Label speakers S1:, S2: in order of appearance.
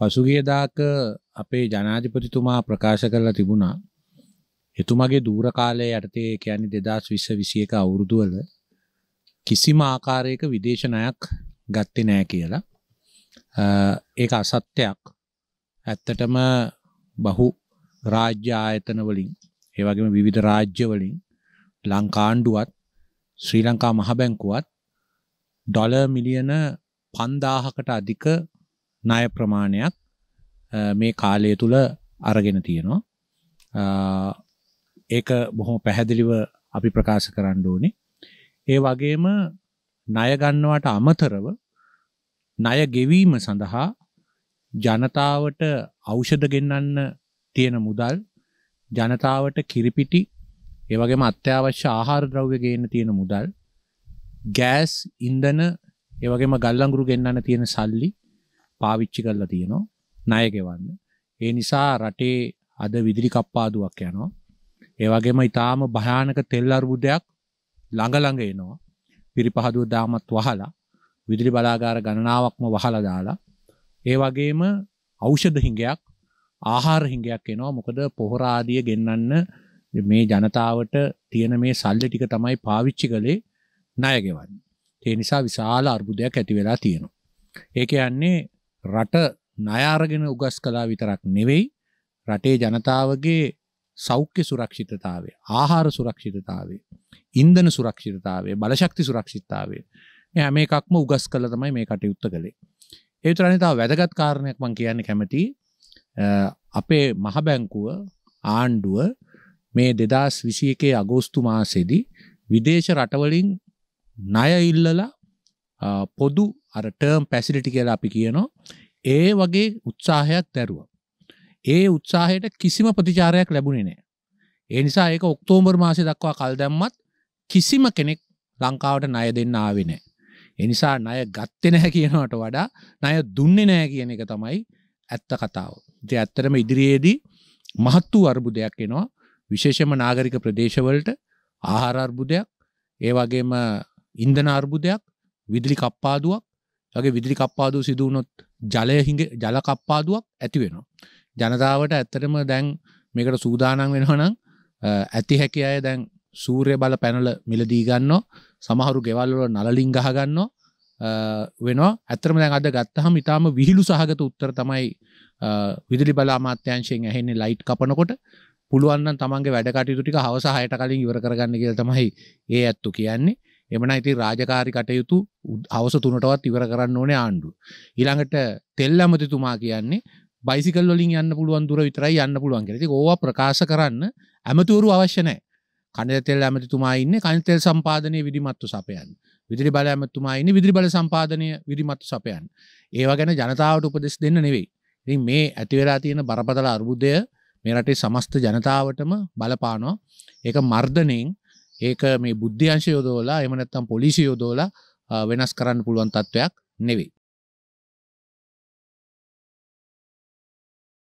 S1: පසුගියදාක අපේ ජනාධිපතිතුමා ප්‍රකාශ කරලා තිබුණා එතුමගේ දූර කාලය යටතේ කියන්නේ දෙදස් විස්ස විසියක අවුරුදුවල කිසිම ආකාරයක විදේශනයක් ගත්ත නෑ කියලා ඒ අසත්‍යයක් ඇත්තටම බහු රාජ්‍ය ආයතන වලින් ඒවගේම විවිධ රාජ්‍යවලින් ලංකාණ්ඩුවත් ශ්‍රී ලංකා මහබැංකුවත් ඩොල මිලියන පන්දාහකට අධික ණය ප්‍රමාණයක් මේ කාලය තුල අරගෙන තියෙනවා ඒක බොහොම පැහැදිලිව අපි ප්‍රකාශ කරන්න ඕනේ ඒ වගේම ණය ගන්නවට අමතරව ණය ගෙවීම සඳහා ජනතාවට ඖෂධ ගෙන්නන්න තියෙන මුදල් ජනතාවට කිරිපිටි ඒ වගේම අත්‍යවශ්‍ය ආහාර ද්‍රව්‍ය ගේන්න තියෙන මුදල් ගෑස් ඉන්ධන ඒ වගේම ගල්ලංගුරු ගෙන්නන්න තියෙන සල්ලි පාවිච්චි කරලා තියෙනවා ණය ගෙවන්න. ඒ නිසා රටේ අද විදුලි කප්පාදුවක් යනවා. ඒ වගේම ඊටාම භයානක තෙල් අර්බුදයක් ළඟ ළඟ එනවා. පිරිපහදුව දාමත් වහලා විදුලි බලාගාර ගණනාවක්ම වහලා දාලා ඒ වගේම ඖෂධ හිඟයක් ආහාර හිඟයක් එනවා. මොකද පොහොර ආදිය ගෙන්නන්න මේ ජනතාවට තියෙන මේ සල්ලි ටික තමයි පාවිච්චි කළේ ණය ගෙවන්නේ. ඒ නිසා විශාල අර්බුදයක් ඇති වෙලා තියෙනවා. ඒ කියන්නේ රට නයාරගෙන උගස් කලා විතරක් නෙවෙයි රටේ ජනතාවගේ සෞඛ්‍ය සුරක්ෂිතතාවය ආහාර සුරක්ෂිතතාවේ ඉන්දන සුරක්ෂිතතාවේ බලශක්ති සුරක්ෂිතතාවේ මෙ මේ එකක්ම උගස් කල තමයි මේ කටයුත්ත කළේ ඒතුරනි තාව වැදගත් කාරණයක් මං කියන්න කැමති අපේ මහබැංකුව ආණ්ඩුව මේ දෙදස් විසි එකේ අගෝස්තු මාසෙදී විදේශ රටවලින් ණය ඉල්ලලා පොදු අර ටර්ම් පැසිලිටි කියලා අපි කියනවා ඒ වගේ උත්සාහයක් දැරුව. ඒ උත්සාහයට කිසිම ප්‍රතිචාරයක් ලැබුණේ නෑ. ඒ නිසා ඒක ඔක්තෝම්බර් මාසය දක්වා කල් දැම්මත් කිසිම කෙනෙක් ලංකාවට ණය දෙන්න ආවේ නෑ. ඒ නිසා ණය ගත්තේ නැහැ කියනවට වඩා ණය දුන්නේ නැහැ කියන එක තමයි ඇත්ත කතාව. ඉතින් ඇත්තටම ඉදිරියේදී මහත් වූ අර්බුදයක් එනවා. විශේෂම නාගරික ප්‍රදේශවලට ආහාර අර්බුදයක්, ඒ වගේම ඉන්ධන අර්බුදයක්, විදිලි කප්පාදුවක් වගේ විදිලි කප්පාදුව සිදුවනොත් ජලය හිඟ ජල කප්පාදුවක් ඇති වෙනවා. ජනතාවට ඇත්තටම දැන් මේකට සූදානම් වෙනවනම් ඇති හැකි අය දැන් සූර්ය බල පැනල මිලදී ගන්නවා සමහරු ගෙවල්වල නලලින් ගහගන්නවා වෙනවා ඇතරම දැන් අද ගත්තහම ඉතාම විහිලු සහගත උත්තර තමයි විදුලි බල අමාත්‍යංශයෙන් ඇහෙන්නේ ලයිට් කපනකොට පුළුවන්න තමන්ගේ වැඩකටයුතු ටික හවස හයට කලින් ඉවර කරගන්න කියලා තමයි ඒ ඇත්තු කියන්නේ එමන ඉති රාජකාරි කටයුතු අවස තුනටවත් ඉවර කරන්න ඕනේ ආණ්ඩු. ඊළඟට තෙල් ඇමතිතුමා කියන්නේ බයිසිකල් වලින් යන්න පුළුවන් දුර විතරයි යන්න පුළුවන් කියලා. ඉතින් ඕවා ප්‍රකාශ කරන්න ඇමතිවරු අවශ්‍ය නැහැ. කණිතෙල් ඇමතිතුමා ඉන්නේ කණිතෙල් සම්පාදනයේ විධිමත්තු සපයන්න. විදුලි බල ඇමතිතුමා ඉන්නේ විදුලි බල සම්පාදනය විධිමත්තු සපයන්න. ඒවා ගැන ජනතාවට උපදෙස් දෙන්න නෙවෙයි. ඉතින් මේ ඇති වෙලා තියෙන බරපතල අර්බුදය මේ රටේ සමස්ත ජනතාවටම බලපානවා. ඒක මර්ධණයෙන් ඒක මේ බුද්ධ්‍යංශයෝදෝලා එමනැත්තම් පොලිසියෝදෝලා වෙනස් කරන්න පුළුවන් තත්ත්වයක් නෙවෙයි